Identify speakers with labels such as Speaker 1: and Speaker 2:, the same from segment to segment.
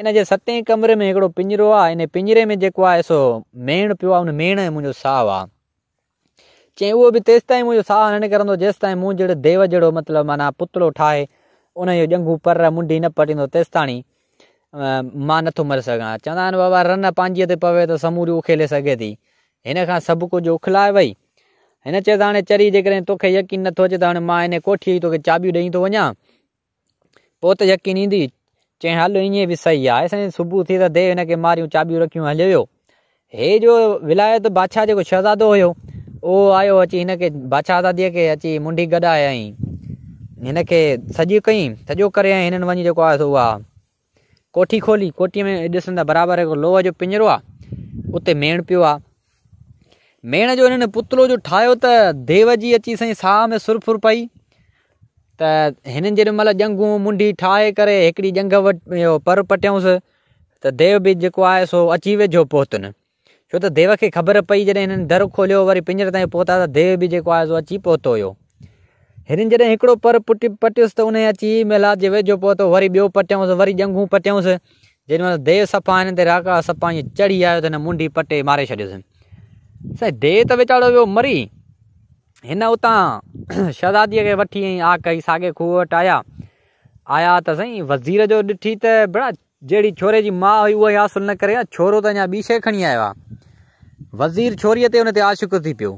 Speaker 1: इन जे सते कमरे में हिकिड़ो पिंजरो आहे इन पिंजरे में जेको आहे सो मेण पियो आहे उन मेण में मुंहिंजो साहु आहे चईं उहो बि तेसिताईं मुंहिंजो साहु न निकिरंदो जेसिताईं मूं जहिड़ो देव जहिड़ो मतिलबु माना पुतलो ठाहे उनजो जंगू पर मुंडी न पटींदो तेसि ताणी मां नथो मरी सघां चवंदा आहिनि बाबा रन पंहिंजीअ ते पवे त समूरी उखेले सघे थी हिनखां सभु कुझु उखलाए वई हिन चए त हाणे चरी जेकॾहिं तोखे यकीन नथो अचे त हाणे मां हिन कोठीअ तोखे चाबियूं ॾेई थो वञा पोइ त यकीन ईंदी चई हल ईअं भी सही आहे साईं सुबुह थी तो दे हिनखे मारियूं चाबियूं रखियूं हलियो हे जो विलायत बादशाह जेको शहज़ादो हुयो उहो आयो अची हिनखे बादशाह आज़ादीअ खे अची मुंडी गॾायई हिनखे सॼी कयईं सॼो करे ऐं कोठी खोली कोठी में ॾिसंदा बराबर हिकिड़ो लोह जो पिंजरो आहे मेण पियो आ मेण जो हिननि पुतलो जो ठाहियो त देव जी अची साईं साह में सुरफुर पई त हिननि जंगू मुंडी ठाहे करे हिकिड़ी ॼंग पर पटियऊंसि त देव बि जेको आहे सो अची वेझो पहुतनि छो तो देव के ख़बर पई जैसे हिननि दर खोलियो वरी पिंजर ताईं पहुता त देव बि जेको आहे सो अची पहुतो हुयो हिननि जॾहिं पर पुट पटियुसि तो उन्हें अची मिलात जे वेझो पहुतो वरी बो पटियऊंसि वरी ॼंगूं पटियऊंसि जेॾी देव सफ़ा हिन राका सफ़ा ईअं चढ़ी आयो तो मुंडी पटे मारे छॾियोसि साईं देव त वीचारो वियो मरी हिन उतां शहज़ादीअ खे वठी आई आ कई साॻे खूह वटि आया आया त साईं वज़ीर जो ॾिठी त बड़ा जहिड़ी छोरे जी माउ हुई उहा ई हासिलु न करे छोरो त अञा ॿी शइ खणी आयो आहे वज़ीर छोरीअ ते हुन ते आशिक़ु थी पियो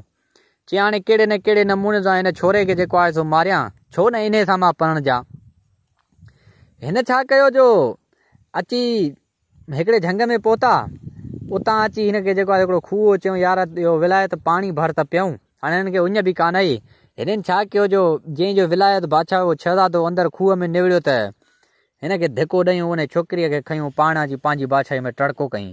Speaker 1: चई हाणे कहिड़े न कहिड़े नमूने सां हिन छोरे खे जेको आहे सो मारियां छो न इन सां मां पढ़ण जा हिन छा कयो जो अची हिकिड़े झंग में पहुता उतां अची हिनखे जेको आहे हिकिड़ो खूह चयूं यार इहो विलाए पाणी भर त पियूं हाणे हिननि खे उञ बि कान आई हिननि छा कयो जो जंहिंजो विलायत बादशाह उहो छह अंदरि खूह में निवड़ियो त हिन खे धिको ॾियूं हुन छोकिरीअ खे खयूं पाण जी पंहिंजी बादशाही में टड़को कयईं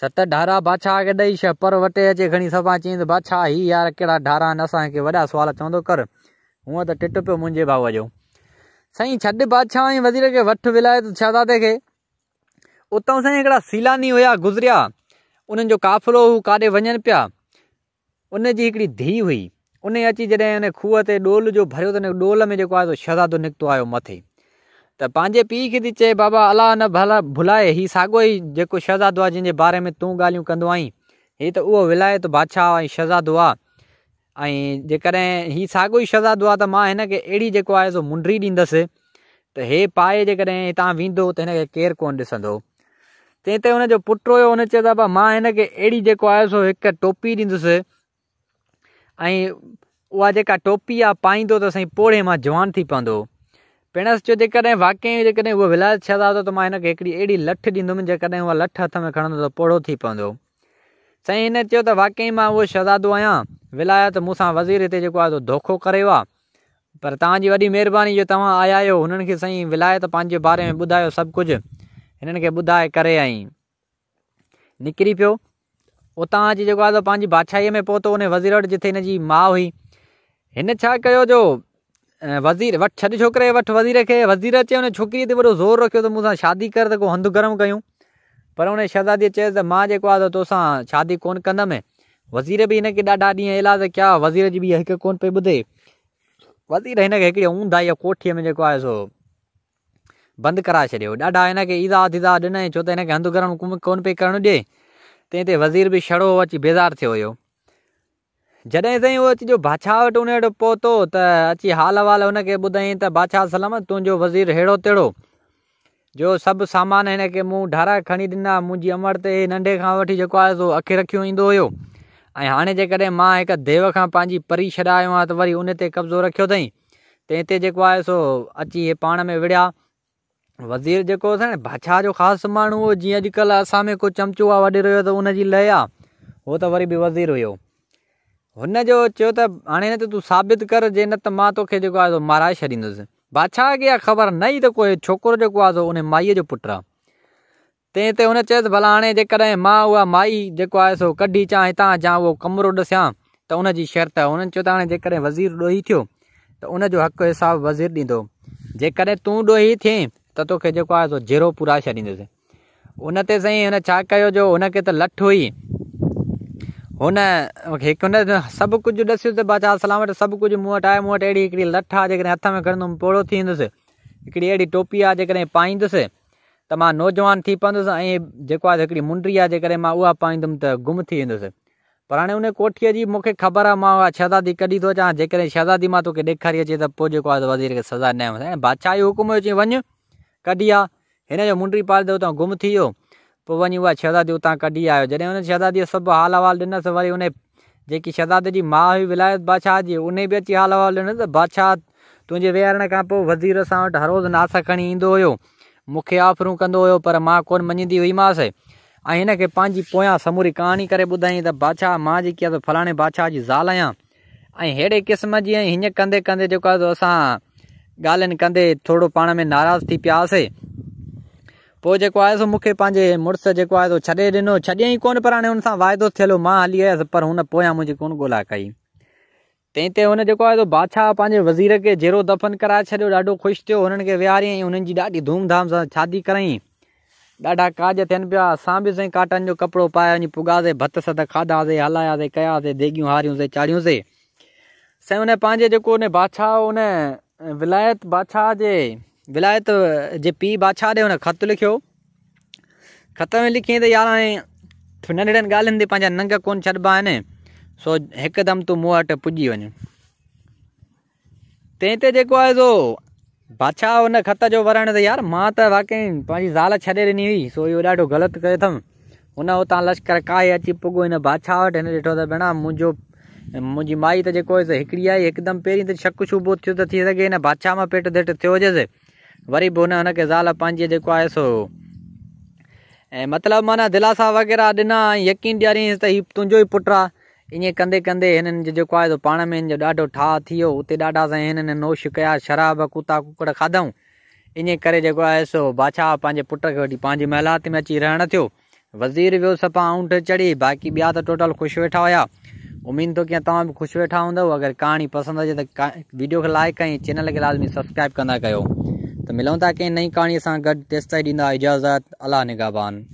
Speaker 1: सत ढारा बादशाह खे ॾेई छह पर वटे अचे खणी सभु चई त बादशाह ही यार कहिड़ा ढारा आहिनि असांखे वॾा सुवाल चवंदो कर हूअं त टिट पियो मुंहिंजे भाउ जो साईं छॾ ऐं वज़ीर खे वठ विलायत छह दाते खे उतां साईं हिकिड़ा सीलानी हुया गुज़रिया उन्हनि जो काफ़िलो हू काॾे वञनि पिया उन जी हिकिड़ी धीउ हुई उन अची जॾहिं हुन खूह ते डोल जो भरियो त ॾोल में जेको आहे सो शहज़ादो निकितो आयो मथे त पंहिंजे पीउ खे थी चए बाबा अलाह न भला भुलाए हीउ साॻियो ई जेको शहज़ादो आहे जंहिंजे बारे में तूं ॻाल्हियूं कंदो आहीं हीउ त उहो विलायत बादशाह ऐं शहज़ादो आहे ऐं जेकॾहिं ही साॻियो ई शहज़ादो आहे त मां हिनखे अहिड़ी जेको आहे सो मुंडी ॾींदसि त हे पाए जेकॾहिं हितां वेंदो त हिनखे केरु कोन ॾिसंदो तंहिं ते हुनजो पुटु हुयो हुन चयो त मां हिनखे अहिड़ी जेको आहे सो हिकु टोपी ॾींदुसि એ ઓવા દેકા ટોપી આ પાઈ દો તો સઈ પોડે માં જવાન થી પંદો પેણસ જો દે કરે વાકે જો દે વો વિલાયત શહાદાદો તો માં એને એકડી એડી લઠ દીંદમ જે કરે વો લઠ હાથ મે ખણ તો પોડો થી પંદો સઈ ને ચો તો વાકે માં વો શહાદાદો આયા વિલાયત મુસા વઝીર તે જો કો દોખો કરેવા પર તાજી બડી મેરबानी જો તમ આયાયો હનન કે સઈ વિલાયત પાંજે બારે મે બુધાયો સબ કુજ હનન કે બુધાય કરે આઈ નિકરી પ્યો उतां अची जेको आहे त तो में पहुतो उन वज़ीर जिथे इन माँ हुई इन जो वज़ीर वटि छॾ छोकिरे वटि वज़ीर के वज़ीर चयो हुन छोकिरीअ ते ज़ोर रखियो त मूंसां शादी कर तो हंध हंधु गरम कयूं पर हुन शहज़ादीअ चयसि त मां जेको आहे त शादी को कंदमि वज़ीर भी इनके ढा ॾींहं अहिड़ा क्या वज़ीर जी बि हिकु कोन पई ॿुधे वज़ीर हिनखे हिकिड़ी ऊंधा इहा कोठीअ में जो आहे सो बंदि कराए छॾियो ॾाढा हिनखे दिन छो तो हिनखे हंधु गरम कोन पई करणु ॾिए તેતે વзир બી છડો વચ બિઝાર થયો જડે સયો જો બાદશાહટોને પોતો તા અચી હાલવાલને કે બદાઈ તા બાદશાહ સલામત તું જો વзир હેડો તેડો જો સબ સામાનને કે મુઢારા ખાણી દિના મુજી અમરતે નન્ડે ખાવાઠી જો આસો અખે રખ્યું ઈંદોયો આને જે કરે માં એક દેવખા પાંજી પરી છડાયા તા વરી ઉનેતે કબજો રખ્યો તઈ તેતે જો આસો અચી પાણે મે વઢ્યા वज़ीर जो असां बादशाह जो खास माण्हू हुओ जीअं अॼुकल्ह असां में को चमचो आहे वॾे रहियो त लय आ वो त वरी बि वज़ीर हो उन हाँ चयो त हाणे न तो तूं साबित कर जे न त मां तोखे जेको बादशाह खे इहा ख़बर न ई त को छोकिरो जेको आहे उन माईअ जो पुटु आहे ते हुन चयोसि भला हाणे जेकॾहिं मां उहा माई जो आहे सो कढी चां हितां जहाँ वो कमरो ॾसियां त उनजी शर्त आहे हुननि चयो त वज़ीर डोही थो तो उनजो हक़ु हिसाबु वज़ीर ॾींदो जेकॾहिं तूं ॾोही थिएं तो तो जो आहे सो पूरा छॾींदुसि उन सही जो उन लठ हुई उन सब कुछ दस कुझु ॾसियुसि त बाचा सलाम मुट सभु अड़ी लठ आहे हथ में खणंदुमि पोड़ो थी अड़ी टोपी आहे जेकॾहिं पाईंदुसि त नौजवान थी पवंदुसि ऐं मुंडी आहे जेकॾहिं मां गुम थी वस पर हाँ उन कोठी की मुख्य ख़बर है मां शहज़ादी कढी तो अचां जैसे शहज़ादी मां तोखे दिखारी अचे तो वज़ीर के सज़ा न बादशाह हुकुम हुयो वन कढी आहे जो मुंडी पाल देवता गुम थी वियो वही वञी उहा शहज़ादी उतां कढी आयो जॾहिं हुन शहज़ादीअ सभु हाल अहिवाल ॾिनसि वरी उन जेकी शहज़ादे जी माउ हुई विलायत बादशाह जी उन बि अची हाल अहिवाल ॾिनसि बादशाह तुझे विहारण का वज़ीर सां हर रोज़ नास खी ईंदो हुयो मूंखे ऑफरूं कंदो पर मां कोन मञींदी हुईमांसि ऐं समूरी कहानी कर ॿुधायईं तो बादशाह मां जी आहे फलाणे बादशाह जी ज़ाल आहियां ऐं क़िस्म जी ऐं हीअं कंदे कंदे जेको गालन कंदे थोरो पाण में नाराज़ थी पियासीं पोइ जेको आहे सो मूंखे पंहिंजे मुड़ुसु जेको आहे सो छॾे ॾिनो छॾियईं कोन पर हाणे हुन सां वाइदो मां हली आयस पर हुन पोयां मुंहिंजी कोन ॻोल्हा कई तंहिं ते हुन जेको आहे बादशाह पंहिंजे वज़ीर के जेरो दफ़न करा छॾियो ॾाढो खुश थियो हुननि खे विहारियईं हुननि जी ॾाढी धूमधाम सां शादी कराई ॾाढा काज थन पिया असां भी साईं काटन जो कपिड़ो पाए पुगा पुॻासीं भत सत खाधासीं हलायासीं कयासीं देगियूं हारियूंसीं चाढ़ियूंसीं साईं हुन पंहिंजे जेको हुन बादशाह हुन विलायत बादशाह जे विलायत जे पी बादशाह ॾे हुन ख़तु लिखियो ख़त में लिखी त यार हाणे नंढड़नि ॻाल्हियुनि ते पंहिंजा नंग कोन छॾिबा आहिनि सो हिकदमि तूं मूं वटि पुॼी वञु तंहिं ते जेको आहे सो बादशाह हुन ख़त जो वरण त यार मां त वाकई पंहिंजी ज़ाल छॾे ॾिनी हुई सो इहो ॾाढो ग़लति कयो अथमि हुन हुतां लश्कर काहे अची पुॻो हिन बादशाह वटि हिन ॾिठो त भेण मुंहिंजो मुंहिंजी माई त जेको आई एकदम पहिरीं तो शक शुबो थियो तो थी सघे हिन बादशाह मां पेट देट थियो वरी भी हुन ज़ाल पंहिंजी जो आहे सो मतलब मतिलबु माना दिलासा वग़ैरह दिना यकीन दियारी त हीउ तुंहिंजो ई पुटु आहे ईअं कंदे कंदे हिननि जो जेको आहे सो में हिन जो ॾाढो ठाह नोश क्या शराब कुता कुकड़ खाधऊं इन करो आए सो बादशाह पंहिंजे पुट खे वठी पंहिंजी महिलात में अची रहण थियो वज़ीर वियो सफ़ा ऊंठ चढ़ी बाक़ी बिहार तो टोटल खुश वेठा हुआ उम्मीद तो क्या तव्हां बि ख़ुशि वेठा हूंदव अगरि कहाणी पसंदि अचे त वीडियो के लाइक ऐं चैनल के लाज़मी सब्सक्राइब कह तो मिलों मिलूं था कंहिं नई कहाणीअ सां गॾु तेसिताईं ॾींदा इजाज़त अला निगाबान